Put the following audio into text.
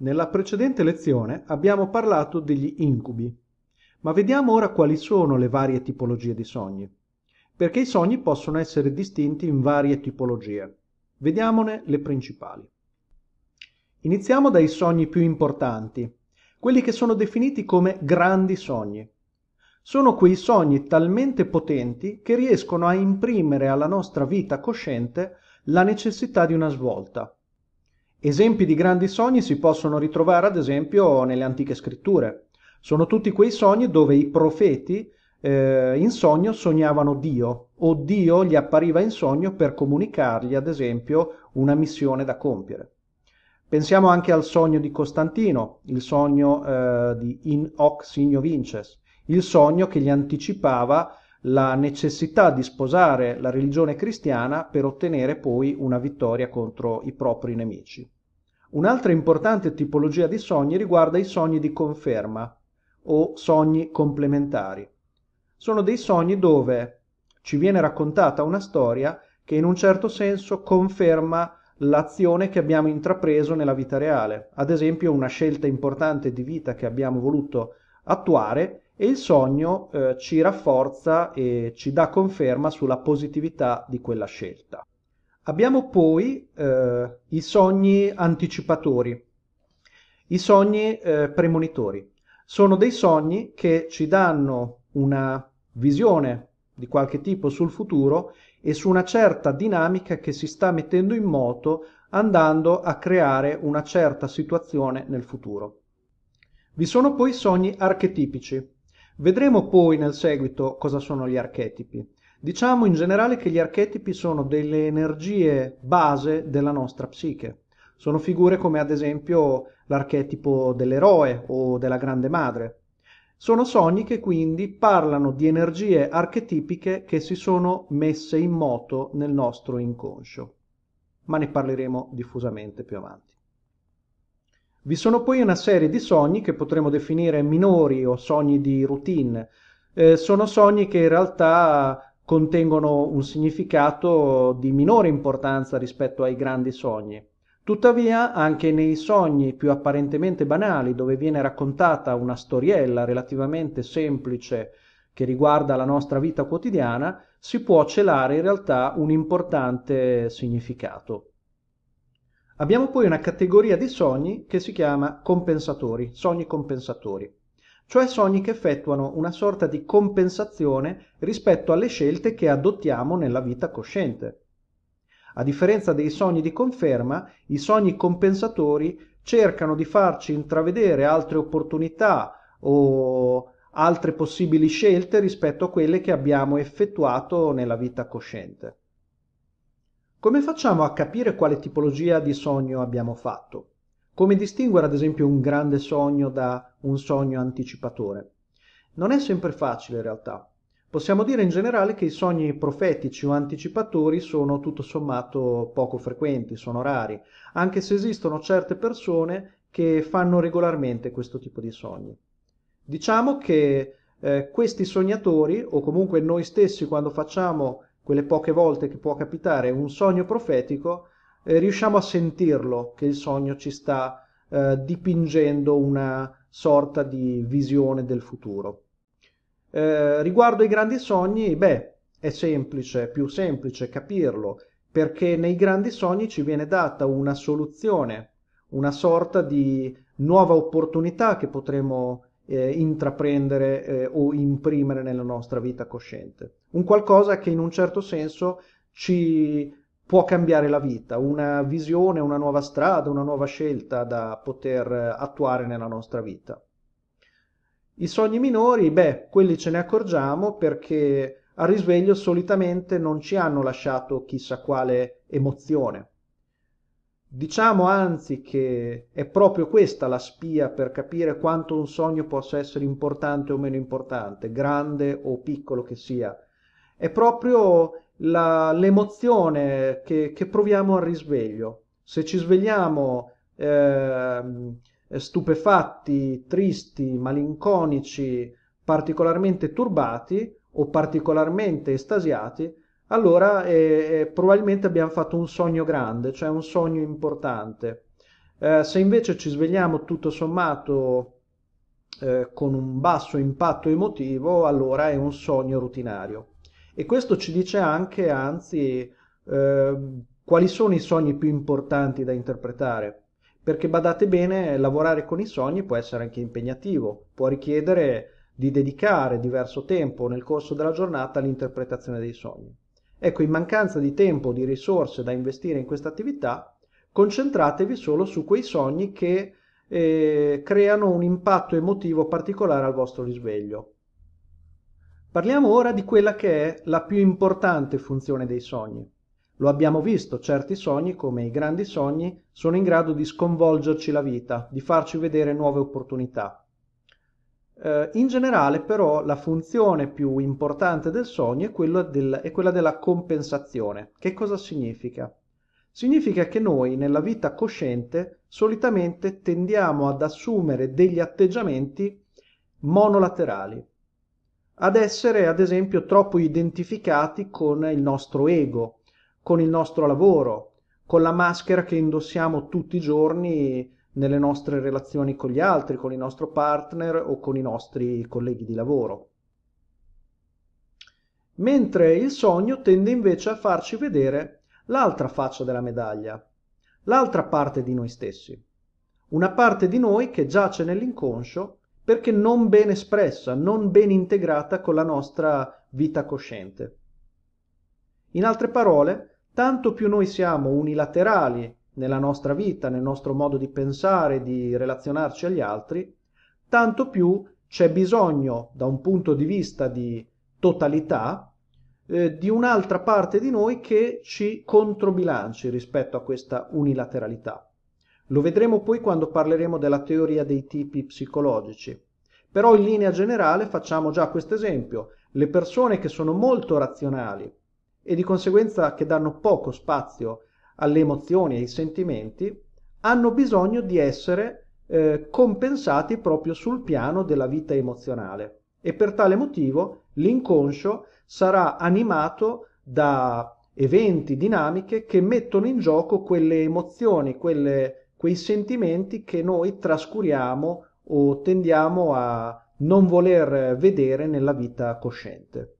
Nella precedente lezione abbiamo parlato degli incubi, ma vediamo ora quali sono le varie tipologie di sogni, perché i sogni possono essere distinti in varie tipologie. Vediamone le principali. Iniziamo dai sogni più importanti, quelli che sono definiti come grandi sogni. Sono quei sogni talmente potenti che riescono a imprimere alla nostra vita cosciente la necessità di una svolta, Esempi di grandi sogni si possono ritrovare ad esempio nelle antiche scritture. Sono tutti quei sogni dove i profeti eh, in sogno sognavano Dio o Dio gli appariva in sogno per comunicargli ad esempio una missione da compiere. Pensiamo anche al sogno di Costantino, il sogno eh, di In hoc signo vinces, il sogno che gli anticipava la necessità di sposare la religione cristiana per ottenere poi una vittoria contro i propri nemici. Un'altra importante tipologia di sogni riguarda i sogni di conferma o sogni complementari. Sono dei sogni dove ci viene raccontata una storia che in un certo senso conferma l'azione che abbiamo intrapreso nella vita reale, ad esempio una scelta importante di vita che abbiamo voluto attuare e il sogno eh, ci rafforza e ci dà conferma sulla positività di quella scelta. Abbiamo poi eh, i sogni anticipatori, i sogni eh, premonitori. Sono dei sogni che ci danno una visione di qualche tipo sul futuro e su una certa dinamica che si sta mettendo in moto andando a creare una certa situazione nel futuro. Vi sono poi sogni archetipici, Vedremo poi nel seguito cosa sono gli archetipi. Diciamo in generale che gli archetipi sono delle energie base della nostra psiche. Sono figure come ad esempio l'archetipo dell'eroe o della grande madre. Sono sogni che quindi parlano di energie archetipiche che si sono messe in moto nel nostro inconscio, ma ne parleremo diffusamente più avanti. Vi sono poi una serie di sogni che potremmo definire minori o sogni di routine. Eh, sono sogni che in realtà contengono un significato di minore importanza rispetto ai grandi sogni. Tuttavia, anche nei sogni più apparentemente banali, dove viene raccontata una storiella relativamente semplice che riguarda la nostra vita quotidiana, si può celare in realtà un importante significato. Abbiamo poi una categoria di sogni che si chiama compensatori, sogni compensatori, cioè sogni che effettuano una sorta di compensazione rispetto alle scelte che adottiamo nella vita cosciente. A differenza dei sogni di conferma, i sogni compensatori cercano di farci intravedere altre opportunità o altre possibili scelte rispetto a quelle che abbiamo effettuato nella vita cosciente come facciamo a capire quale tipologia di sogno abbiamo fatto come distinguere ad esempio un grande sogno da un sogno anticipatore non è sempre facile in realtà possiamo dire in generale che i sogni profetici o anticipatori sono tutto sommato poco frequenti sono rari anche se esistono certe persone che fanno regolarmente questo tipo di sogni diciamo che eh, questi sognatori o comunque noi stessi quando facciamo quelle poche volte che può capitare un sogno profetico, eh, riusciamo a sentirlo che il sogno ci sta eh, dipingendo una sorta di visione del futuro. Eh, riguardo ai grandi sogni, beh, è semplice, più semplice capirlo, perché nei grandi sogni ci viene data una soluzione, una sorta di nuova opportunità che potremo eh, intraprendere eh, o imprimere nella nostra vita cosciente. Un qualcosa che in un certo senso ci può cambiare la vita, una visione, una nuova strada, una nuova scelta da poter eh, attuare nella nostra vita. I sogni minori, beh, quelli ce ne accorgiamo perché al risveglio solitamente non ci hanno lasciato chissà quale emozione. Diciamo anzi che è proprio questa la spia per capire quanto un sogno possa essere importante o meno importante, grande o piccolo che sia. È proprio la, l'emozione che, che, proviamo al risveglio. Se ci svegliamo eh, stupefatti, tristi, malinconici, particolarmente turbati o particolarmente estasiati, allora eh, eh, probabilmente abbiamo fatto un sogno grande, cioè un sogno importante. Eh, se invece ci svegliamo tutto sommato eh, con un basso impatto emotivo, allora è un sogno rutinario. E questo ci dice anche, anzi, eh, quali sono i sogni più importanti da interpretare. Perché badate bene, lavorare con i sogni può essere anche impegnativo, può richiedere di dedicare diverso tempo nel corso della giornata all'interpretazione dei sogni. Ecco, in mancanza di tempo, di risorse da investire in questa attività, concentratevi solo su quei sogni che eh, creano un impatto emotivo particolare al vostro risveglio. Parliamo ora di quella che è la più importante funzione dei sogni. Lo abbiamo visto, certi sogni, come i grandi sogni, sono in grado di sconvolgerci la vita, di farci vedere nuove opportunità. Eh, in generale però la funzione più importante del sogno è quella, del, è quella della compensazione. Che cosa significa? Significa che noi nella vita cosciente solitamente tendiamo ad assumere degli atteggiamenti monolaterali, ad essere ad esempio troppo identificati con il nostro ego, con il nostro lavoro, con la maschera che indossiamo tutti i giorni nelle nostre relazioni con gli altri, con il nostro partner o con i nostri colleghi di lavoro. Mentre il sogno tende invece a farci vedere l'altra faccia della medaglia, l'altra parte di noi stessi, una parte di noi che giace nell'inconscio perché non ben espressa, non ben integrata con la nostra vita cosciente. In altre parole, tanto più noi siamo unilaterali nella nostra vita, nel nostro modo di pensare, di relazionarci agli altri, tanto più c'è bisogno, da un punto di vista di totalità, eh, di un'altra parte di noi che ci controbilanci rispetto a questa unilateralità. Lo vedremo poi quando parleremo della teoria dei tipi psicologici. Però in linea generale facciamo già questo esempio. Le persone che sono molto razionali e di conseguenza che danno poco spazio alle emozioni, ai sentimenti, hanno bisogno di essere eh, compensati proprio sul piano della vita emozionale e per tale motivo l'inconscio sarà animato da eventi, dinamiche che mettono in gioco quelle emozioni, quelle, quei sentimenti che noi trascuriamo o tendiamo a non voler vedere nella vita cosciente.